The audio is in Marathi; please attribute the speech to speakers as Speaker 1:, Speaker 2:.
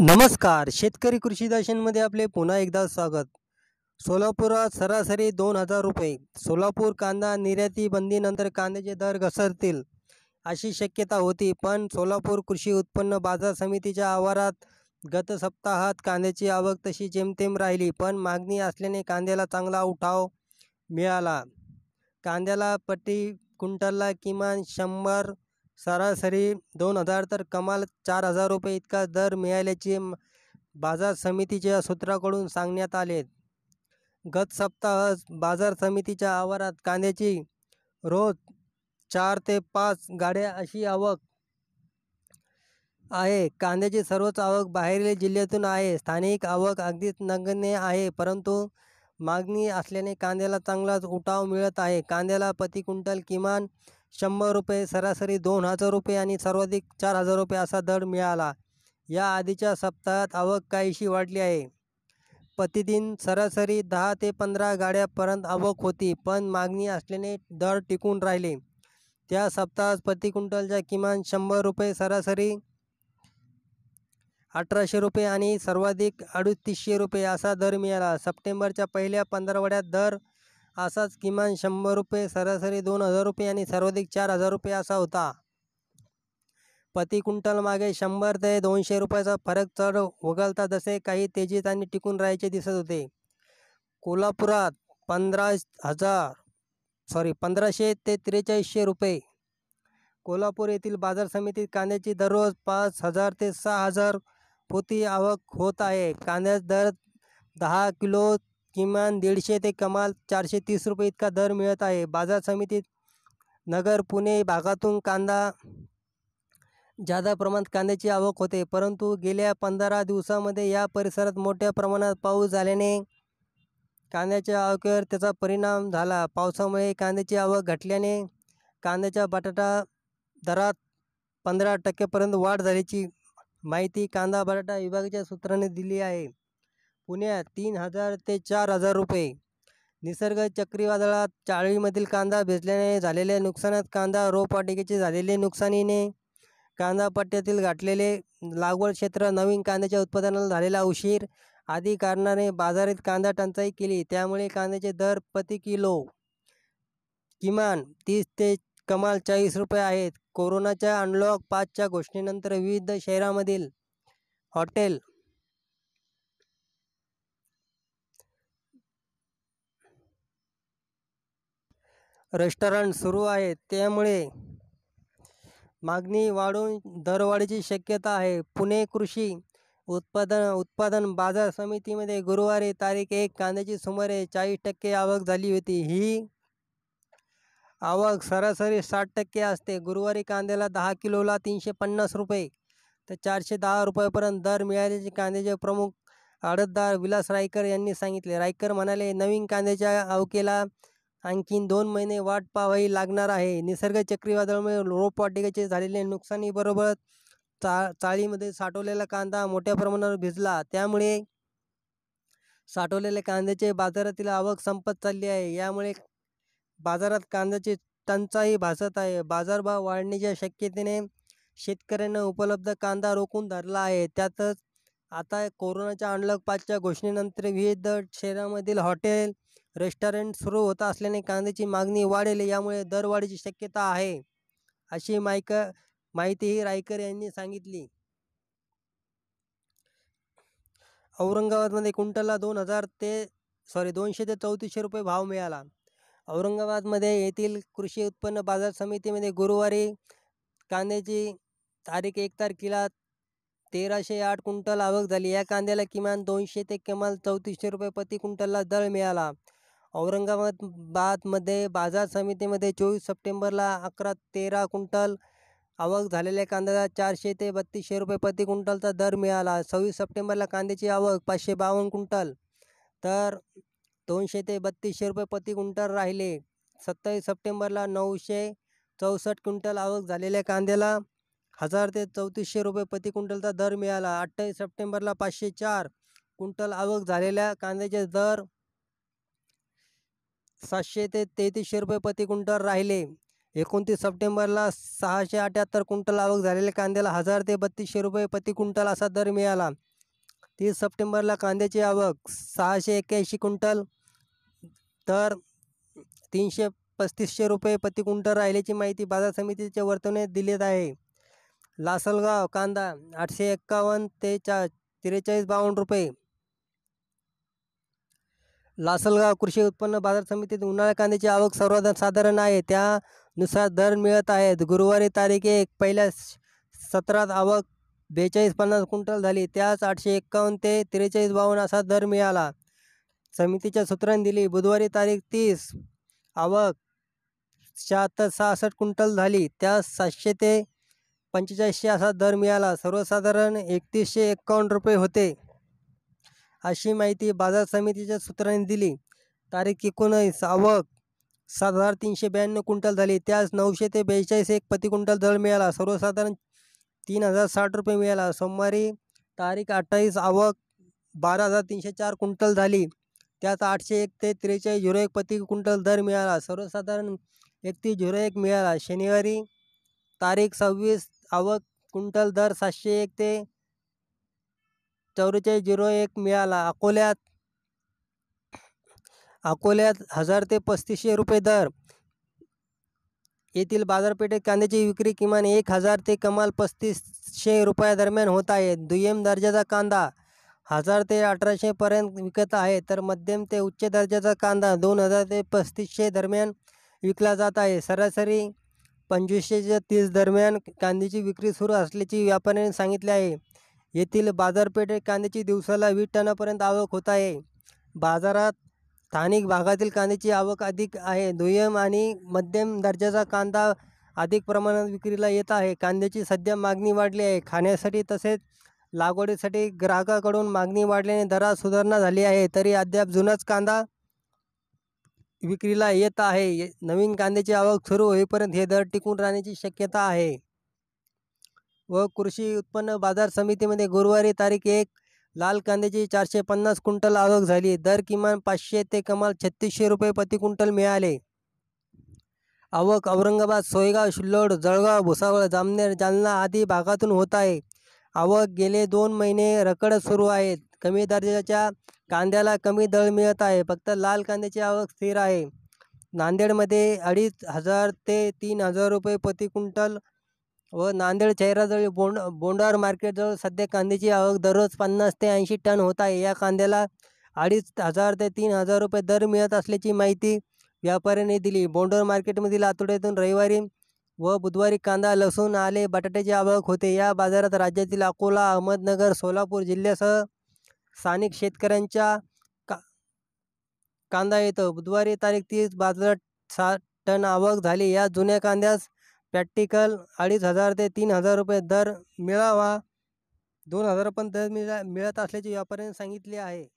Speaker 1: नमस्कार शेतकरी कृषी दर्शनमध्ये आपले पुन्हा एकदा स्वागत सोलापुरात सरासरी दोन हजार रुपये सोलापूर कांदा निर्याती बंदीनंतर कांद्याचे दर घसरतील अशी शक्यता होती पण सोलापूर कृषी उत्पन्न बाजार समितीच्या आवारात गत सप्ताहात कांद्याची आवक तशी जेमतेम राहिली पण मागणी असल्याने कांद्याला चांगला उठाव मिळाला कांद्याला प्रति क्विंटलला किमान शंभर सरासरी दोन हजार तर कमाल चार हजार रुपये इतका दर मिळाल्याचे बाजार समितीच्या सूत्राकडून सांगण्यात आले गत सप्ताह बाजार समितीच्या आवारात कांद्याची रोज चार ते पाच गाड्या अशी आवक आहे कांद्याची सर्वच आवक बाहेरील जिल्ह्यातून आहे स्थानिक आवक अगदीच नगण्य आहे परंतु मागणी असल्याने कांद्याला चांगलाच उठाव मिळत आहे कांद्याला प्रति क्विंटल किमान शंभर रुपये सरासरी दोन हजार रुपये आणि सर्वाधिक चार हजार रुपये असा दर मिळाला या आधीच्या सप्ताहात आवक काहीशी वाढली आहे प्रतिदिन सरासरी दहा ते पंधरा गाड्यापर्यंत आवक होती पण मागणी असल्याने दर टिकून राहिले त्या सप्ताहात प्रति क्विंटलच्या किमान शंभर रुपये सरासरी अठराशे रुपये आणि सर्वाधिक अडुतीसशे रुपये असा दर मिळाला सप्टेंबरच्या पहिल्या पंधरवड्यात दर असाच किमान शंभर रुपये सरासरी दोन हजार रुपये आणि सर्वाधिक चार हजार रुपये असा होता प्रति क्विंटल मागे शंभर ते दोनशे रुपयाचा फरक चढ वगळता जसे काही तेजीत आणि टिकून राहायचे दिसत होते कोल्हापुरात पंधरा हजार सॉरी पंधराशे ते त्रेचाळीसशे रुपये कोल्हापूर येथील बाजार समितीत कांद्याची दररोज पाच हजार ते सहा हजार पोती आवक होत आहे कांद्याचा दर दहा किलो किमान दीडशे ते कमाल चारशे तीस रुपये इतका दर मिळत आहे बाजार समितीत नगर पुणे भागातून कांदा जादा प्रमाणात कांद्याची आवक होते परंतु गेल्या पंधरा दिवसामध्ये या परिसरात मोठ्या प्रमाणात पाऊस झाल्याने कांद्याच्या आवकेवर त्याचा परिणाम झाला पावसामुळे कांद्याची आवक घटल्याने कांद्याच्या बटाटा दरात पंधरा टक्केपर्यंत वाढ झाल्याची माहिती कांदा बटाटा विभागाच्या सूत्राने दिली आहे पुण्यात तीन हजार ते चार हजार रुपये निसर्ग चक्रीवादळात चाळीमधील कांदा भिजल्याने झालेल्या नुकसानात कांदा रोपवाटिकेचे झालेले नुकसानीने कांदा पट्ट्यातील गाठलेले लागवड क्षेत्र नवीन कांद्याच्या उत्पादनाला झालेला उशीर आदी कारणाने बाजारात कांदा टंचाई केली त्यामुळे कांद्याचे दर प्रति किलो किमान तीस ते कमाल चाळीस रुपये आहेत कोरोनाच्या अनलॉक पाचच्या घोषणेनंतर विविध शहरामधील हॉटेल रेस्टॉरंट सुरू आहे त्यामुळे मागणी वाढून दरवाढीची शक्यता आहे पुणे कृषी उत्पादन उत्पादन बाजार समितीमध्ये गुरुवारी तारीख एक कांद्याची सुमारे चाळीस टक्के आवक झाली होती ही आवक सरासरी साठ टक्के असते गुरुवारी कांद्याला दहा किलोला तीनशे पन्नास रुपये तर चारशे दहा रुपयापर्यंत दर मिळाल्याचे कांद्याचे प्रमुख आडतदार विलास रायकर यांनी सांगितले रायकर म्हणाले नवीन कांद्याच्या आवकेला आणखीन दोन महिने वाट पाहावी लागणार आहे निसर्ग चक्रीवादळामुळे रोपवाटिकेचे झालेले नुकसानीबरोबर चा चाळीमध्ये साठवलेला कांदा मोठ्या प्रमाणावर भिजला त्यामुळे साठवलेल्या कांद्याचे बाजारातील आवक संपत चालली आहे यामुळे बाजारात कांद्याची टंचाई भासत आहे बाजारभाव वाढण्याच्या शक्यतेने शेतकऱ्यांना उपलब्ध कांदा रोखून धरला आहे त्यातच आता कोरोनाच्या अनलॉक पाचच्या घोषणेनंतर विविध शहरामधील हॉटेल रेस्टॉरंट सुरू होत असल्याने कांद्याची मागणी वाढेल यामुळे दरवाढीची शक्यता आहे अशी माहिक माहितीही रायकर यांनी सांगितली औरंगाबादमध्ये कुंटलला दोन हजार ते सॉरी दोनशे ते चौतीसशे रुपये भाव मिळाला औरंगाबादमध्ये येथील कृषी उत्पन्न बाजार समितीमध्ये गुरुवारी कांद्याची तारीख एक तारखेला तेराशे आठ क्विंटल आवक झाली या कांद्याला किमान दोनशे ते किमान चौतीसशे रुपये प्रति क्विंटलला दर मिळाला औरंगाबाद बादमध्ये बाजार समितीमध्ये चोवीस सप्टेंबरला अकरा तेरा क्विंटल आवक झालेल्या कांद्याला चारशे ते बत्तीसशे रुपये प्रति क्विंटलचा दर मिळाला सव्वीस सप्टेंबरला कांद्याची आवक पाचशे बावन्न क्विंटल तर दोनशे ते बत्तीसशे रुपये प्रति क्विंटल राहिले सत्तावीस सप्टेंबरला नऊशे चौसष्ट क्विंटल आवक झालेल्या कांद्याला हजार ते चौतीसशे रुपये प्रति क्विंटलचा दर मिळाला अठ्ठावीस सप्टेंबरला पाचशे चार क्विंटल आवक झालेल्या कांद्याचे दर सातशे ते तेहतीसशे रुपये प्रति क्विंटल राहिले एकोणतीस सप्टेंबरला सहाशे अठ्याहत्तर क्विंटल आवक झालेल्या कांद्याला हजार ते बत्तीसशे रुपये प्रति क्विंटल असा दर मिळाला तीस सप्टेंबरला कांद्याची आवक सहाशे एक्क्याऐंशी क्विंटल तर तीनशे पस्तीसशे रुपये प्रति क्विंटल राहिल्याची माहिती बाजार समितीच्या वर्तवण्यात दिलेत आहे लासलगाव कांदा आठशे एक्कावन्न ते चा त्रेचाळीस बावन्न रुपये लासलगाव कृषी उत्पन्न बाजार समितीत उन्हाळ्या कांद्याची आवक सर्वात साधारण आहे त्यानुसार दर मिळत आहेत गुरुवारी तारीख एक पहिल्या सत्रात आवक बेचाळीस पन्नास क्विंटल झाली त्यास आठशे एक्कावन्न ते त्रेचाळीस बावन्न असा दर मिळाला समितीच्या सूत्रांनी दिली बुधवारी तारीख तीस आवक शहात्तर सहासष्ट क्विंटल झाली त्यास सातशे ते पंचेचाळीसशे असा दर मिळाला सर्वसाधारण एकतीसशे एकावन्न रुपये होते अशी माहिती बाजार समितीच्या सूत्रांनी दिली तारीख एकोणीस आवक सात हजार तीनशे ब्याण्णव क्विंटल झाली त्यास नऊशे ते बेचाळीस एक प्रति क्विंटल दर मिळाला सर्वसाधारण तीन हजार साठ रुपये मिळाला सोमवारी तारीख अठ्ठावीस आवक बारा हजार तीनशे चार क्विंटल झाली त्यात आठशे एक ते त्रेचाळीस झिरो एक प्रति क्विंटल दर मिळाला सर्वसाधारण एकतीस झिरो एक मिळाला शनिवारी तारीख सव्वीस आवक कुंटल दर सातशे एक ते चौवेचाळीस झिरो एक मिळाला अकोल्यात अकोल्यात हजार ते पस्तीसशे रुपये दर येथील बाजारपेठेत कांद्याची विक्री किमान एक हजार ते कमाल पस्तीसशे दरम्यान होत आहे दुय्यम दर्जाचा कांदा हजार ते अठराशेपर्यंत विकत आहे तर मध्यम ते उच्च दर्जाचा कांदा दोन हजार ते पस्तीसशे दरम्यान विकला जात आहे सरासरी पंचवीसशेच्या तीस दरम्यान कांद्याची विक्री सुरू असल्याची व्यापाऱ्यांनी सांगितले आहे येथील बाजारपेठेत कांद्याची दिवसाला वीस टनापर्यंत आवक होत आहे बाजारात स्थानिक भागातील कांद्याची आवक अधिक आहे दुय्यम आणि मध्यम दर्जाचा कांदा अधिक प्रमाणात विक्रीला येत आहे कांद्याची सध्या मागणी वाढली आहे खाण्यासाठी तसेच लागवडीसाठी ग्राहकाकडून मागणी वाढल्याने दरात सुधारणा झाली आहे तरी अद्याप जुनाच कांदा विक्रीला येत आहे नवीन कांद्याची आवक सुरू होईपर्यंत हे दर टिकून राहण्याची शक्यता आहे व कृषी उत्पन्न बाजार समितीमध्ये गुरुवारी तारीख एक लाल कांद्याची चारशे पन्नास क्विंटल आवक झाली दर किमान पाचशे ते कमाल छत्तीसशे रुपये प्रति क्विंटल मिळाले आवक औरंगाबाद सोयगाव शिल्लोड जळगाव भुसावळ जामनेर जालना आदी भागातून होत आहे आवक गेले दोन महिने रकड सुरू आहेत कमी दर्जाच्या कांद्याला कमी दर मिळत आहे फक्त लाल कांद्याची आवक स्थिर आहे नांदेडमध्ये अडीच हजार ते तीन हजार रुपये प्रति क्विंटल व नांदेड चेहराजवळ बोंड बोंडार मार्केटजवळ सध्या कांद्याची आवक दररोज पन्नास ते ऐंशी टन होत आहे या कांद्याला अडीच हजार ते तीन हजार रुपये दर मिळत असल्याची माहिती व्यापाऱ्यांनी दिली बोंडोर मार्केटमधील आतोड्यातून रविवारी व बुधवारी कांदा लसूण आले बटाट्याची आवक होते या बाजारात राज्यातील अकोला अहमदनगर सोलापूर जिल्ह्यासह स्थानिक शेतकऱ्यांच्या का कांदा येतो बुधवारी तारीख तीस बाजारात साठ टन आवक झाली या जुन्या कांद्यास प्रॅक्टिकल अडीच हजार ते तीन हजार रुपये दर मिळावा दोन पण दर मिळा मिळत असल्याचे व्यापाऱ्यांनी सांगितले आहे